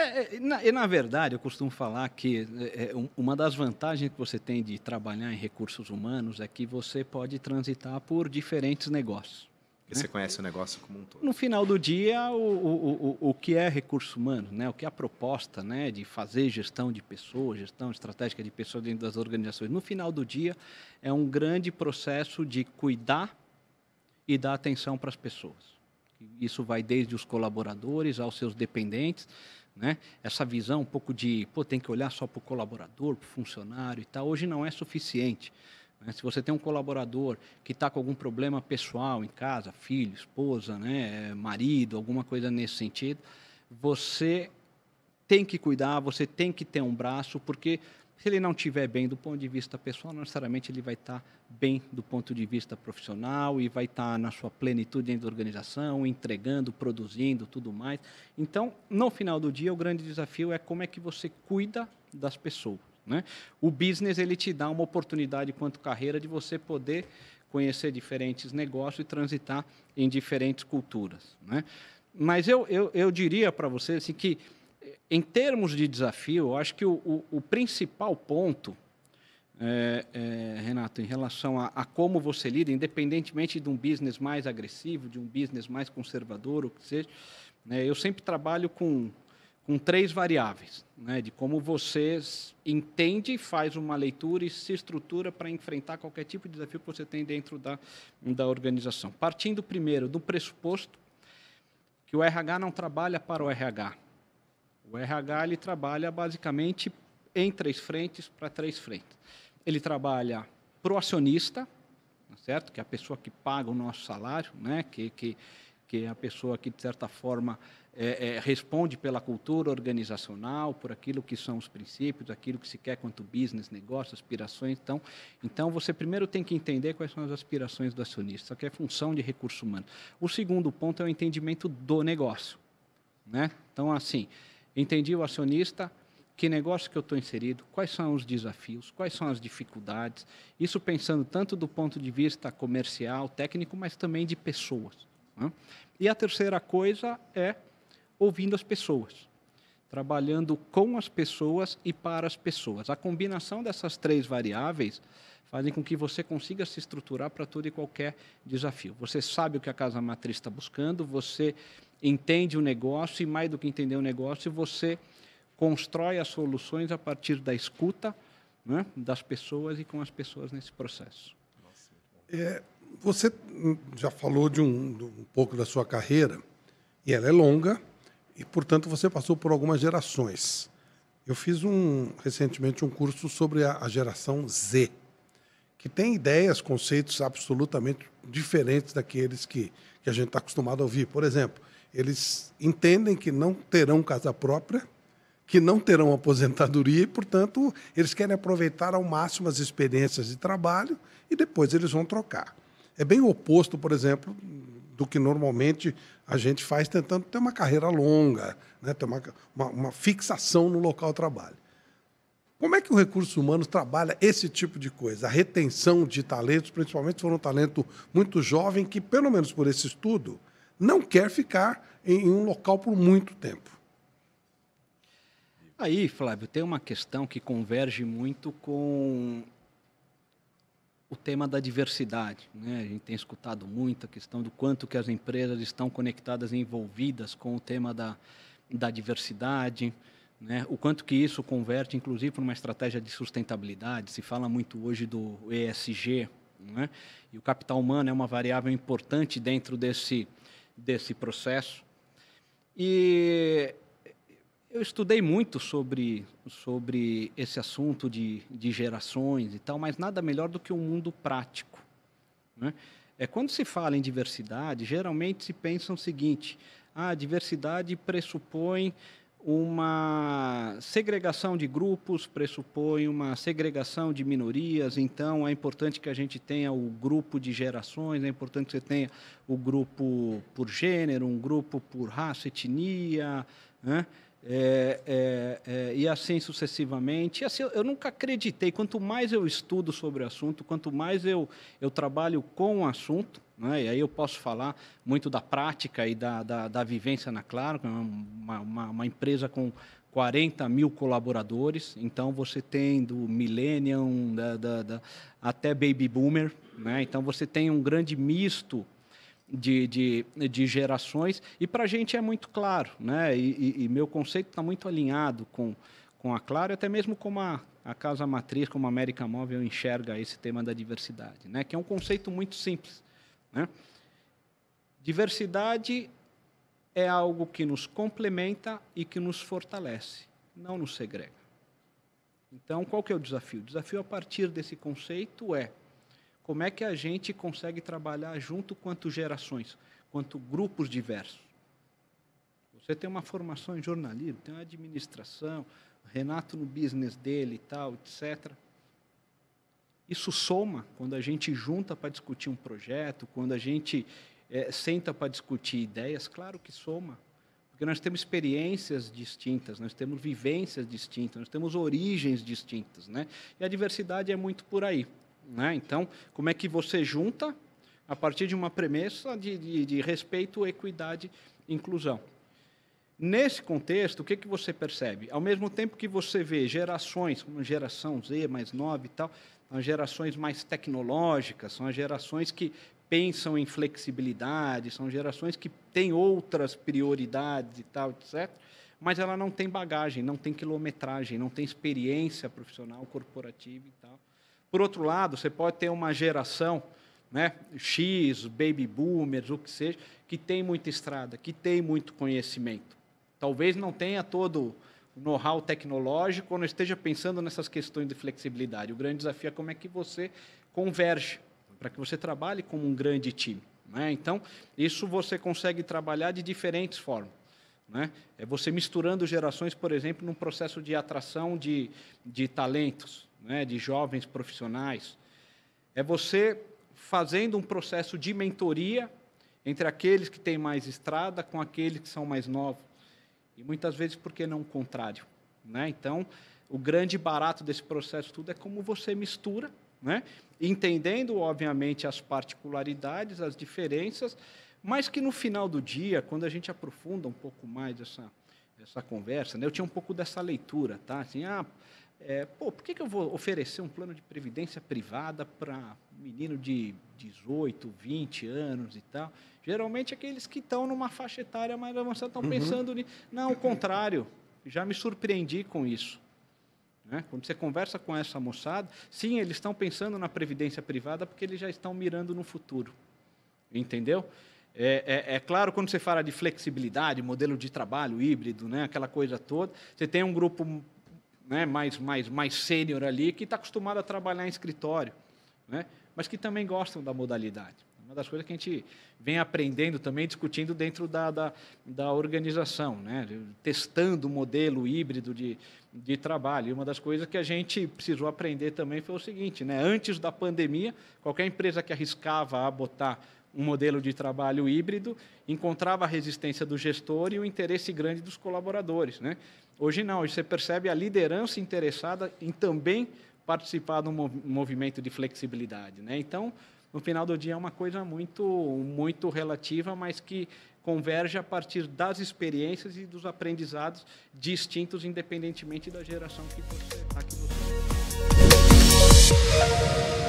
É, é, e, na, e, na, verdade, eu costumo falar que é, é uma das vantagens que você tem de trabalhar em recursos humanos é que você pode transitar por diferentes negócios. E né? você conhece o negócio como um todo. No final do dia, o, o, o, o que é recurso humano, né? o que é a proposta né? de fazer gestão de pessoas, gestão estratégica de pessoas dentro das organizações, no final do dia, é um grande processo de cuidar e dar atenção para as pessoas. Isso vai desde os colaboradores aos seus dependentes né? Essa visão um pouco de, pô, tem que olhar só para o colaborador, para o funcionário e tal, hoje não é suficiente. Né? Se você tem um colaborador que está com algum problema pessoal em casa, filho, esposa, né, marido, alguma coisa nesse sentido, você tem que cuidar, você tem que ter um braço, porque se ele não estiver bem do ponto de vista pessoal, não necessariamente ele vai estar tá bem do ponto de vista profissional e vai estar tá na sua plenitude dentro da organização, entregando, produzindo, tudo mais. Então, no final do dia, o grande desafio é como é que você cuida das pessoas. Né? O business ele te dá uma oportunidade quanto carreira de você poder conhecer diferentes negócios e transitar em diferentes culturas. Né? Mas eu, eu, eu diria para você assim, que em termos de desafio, eu acho que o, o, o principal ponto, é, é, Renato, em relação a, a, como você lida, independentemente de um business mais agressivo, de um business mais conservador, o que seja, né, eu sempre trabalho com, com três variáveis, né, de como você entende, faz uma leitura e se estrutura para enfrentar qualquer tipo de desafio que você tem dentro da, da organização. Partindo primeiro do pressuposto que o RH não trabalha para o RH, o RH ele trabalha basicamente em três frentes para três frentes. Ele trabalha para o acionista, tá certo? Que é a pessoa que paga o nosso salário, né? Que, que, que é a pessoa que, de certa forma, é, é, responde pela cultura organizacional, por aquilo que são os princípios, aquilo que se quer quanto business, negócio, aspirações. Então, então, você primeiro tem que entender quais são as aspirações do acionista, que é função de recurso humano. O segundo ponto é o entendimento do negócio, né? Então, assim, Entendi o acionista, que negócio que eu estou inserido, quais são os desafios, quais são as dificuldades. Isso pensando tanto do ponto de vista comercial, técnico, mas também de pessoas. Né? E a terceira coisa é ouvindo as pessoas, trabalhando com as pessoas e para as pessoas. A combinação dessas três variáveis fazem com que você consiga se estruturar para todo e qualquer desafio. Você sabe o que a casa matriz está buscando, você entende o negócio e, mais do que entender o negócio, você constrói as soluções a partir da escuta né, das pessoas e com as pessoas nesse processo. É, você já falou de um, de um pouco da sua carreira, e ela é longa, e, portanto, você passou por algumas gerações. Eu fiz um, recentemente um curso sobre a, a geração Z, que tem ideias, conceitos absolutamente diferentes daqueles que, que a gente está acostumado a ouvir. Por exemplo, eles entendem que não terão casa própria, que não terão aposentadoria e, portanto, eles querem aproveitar ao máximo as experiências de trabalho e depois eles vão trocar. É bem oposto, por exemplo, do que normalmente a gente faz tentando ter uma carreira longa, né? ter uma, uma, uma fixação no local de trabalho. Como é que o recurso humano trabalha esse tipo de coisa? A retenção de talentos, principalmente se for um talento muito jovem, que, pelo menos por esse estudo, não quer ficar em, um local por muito tempo. Aí, Flávio, tem uma questão que converge muito com o tema da diversidade. Né? A gente tem escutado muito a questão do quanto que as empresas estão conectadas e envolvidas com o tema da, da diversidade, né? o quanto que isso converte, inclusive, para uma estratégia de sustentabilidade. Se fala muito hoje do ESG, né? e o capital humano é uma variável importante dentro desse desse processo. E eu estudei muito sobre, sobre esse assunto de, de gerações e tal, mas nada melhor do que um mundo prático. Né? É, quando se fala em diversidade, geralmente se pensa o seguinte: ah, a diversidade pressupõe uma segregação de grupos, pressupõe uma segregação de minorias, então é importante que a gente tenha o grupo de gerações, é importante que você tenha o grupo por gênero, um grupo por raça, etnia, né? é, é, é, e assim sucessivamente. E assim, eu nunca acreditei, quanto mais eu estudo sobre o assunto, quanto mais eu, eu trabalho com o assunto, né? E aí eu posso falar muito da prática e da, da, da vivência na Claro, que é uma, uma, uma empresa com 40 mil colaboradores, então você tem do millennium da, da, da, até baby boomer, né? então você tem um grande misto de, de, de gerações e para a gente é muito claro, né? e, e, e meu conceito está muito alinhado com, com a Claro, até mesmo com a, a casa matriz, como a América Móvel enxerga esse tema da diversidade, né? que é um conceito muito simples. Né? Diversidade é algo que nos complementa e que nos fortalece, não nos segrega. Então, qual que é o desafio? O desafio a partir desse conceito é como é que a gente consegue trabalhar junto quanto gerações, quanto grupos diversos. Você tem uma formação em jornalismo, tem uma administração, Renato no business dele e tal, etc. Isso soma quando a gente junta para discutir um projeto, quando a gente é, senta para discutir ideias, claro que soma. Porque nós temos experiências distintas, nós temos vivências distintas, nós temos origens distintas. Né? E a diversidade é muito por aí. Né? Então, como é que você junta a partir de uma premissa de, de, de respeito, equidade e inclusão? Nesse contexto, o que, que você percebe? Ao mesmo tempo que você vê gerações, como geração Z mais 9 e tal, são gerações mais tecnológicas, são as gerações que pensam em flexibilidade, são gerações que têm outras prioridades e tal, etc. Mas ela não tem bagagem, não tem quilometragem, não tem experiência profissional, corporativa e tal. Por outro lado, você pode ter uma geração né? X, baby boomers, o que seja, que tem muita estrada, que tem muito conhecimento. Talvez não tenha todo know-how tecnológico, ou não esteja pensando nessas questões de flexibilidade. O grande desafio é como é que você converge para que você trabalhe como um grande time. Né? Então, isso você consegue trabalhar de diferentes formas. Né? É você misturando gerações, por exemplo, num processo de atração de, de talentos, né? de jovens profissionais. É você fazendo um processo de mentoria entre aqueles que têm mais estrada com aqueles que são mais novos. E muitas vezes, por que não o contrário? Né? Então, o grande barato desse processo tudo é como você mistura, né? entendendo, obviamente, as particularidades, as diferenças, mas que no final do dia, quando a gente aprofunda um pouco mais essa, essa conversa, né? eu tinha um pouco dessa leitura, tá? Assim, ah, é, pô, por que, que eu vou oferecer um plano de previdência privada para menino de 18, 20 anos e tal? Geralmente aqueles que estão numa faixa etária mais avançada estão uhum. pensando nisso. Não, o contrário. Já me surpreendi com isso. Né? Quando você conversa com essa moçada, sim, eles estão pensando na previdência privada porque eles já estão mirando no futuro. Entendeu? É, é, é, claro, quando você fala de flexibilidade, modelo de trabalho híbrido, né, aquela coisa toda, você tem um grupo né, mais, mais, mais sênior ali, que está acostumado a trabalhar em escritório, né, mas que também gostam da modalidade. Uma das coisas que a gente vem aprendendo também, discutindo dentro da, da, da organização, né, testando o modelo híbrido de, de trabalho. E uma das coisas que a gente precisou aprender também foi o seguinte, né, antes da pandemia, qualquer empresa que arriscava a botar um modelo de trabalho híbrido, encontrava a resistência do gestor e o interesse grande dos colaboradores. Né? Hoje não, hoje você percebe a liderança interessada em também participar de um movimento de flexibilidade. Né? Então, no final do dia, é uma coisa muito, muito relativa, mas que converge a partir das experiências e dos aprendizados distintos, independentemente da geração que você, está aqui. você. É.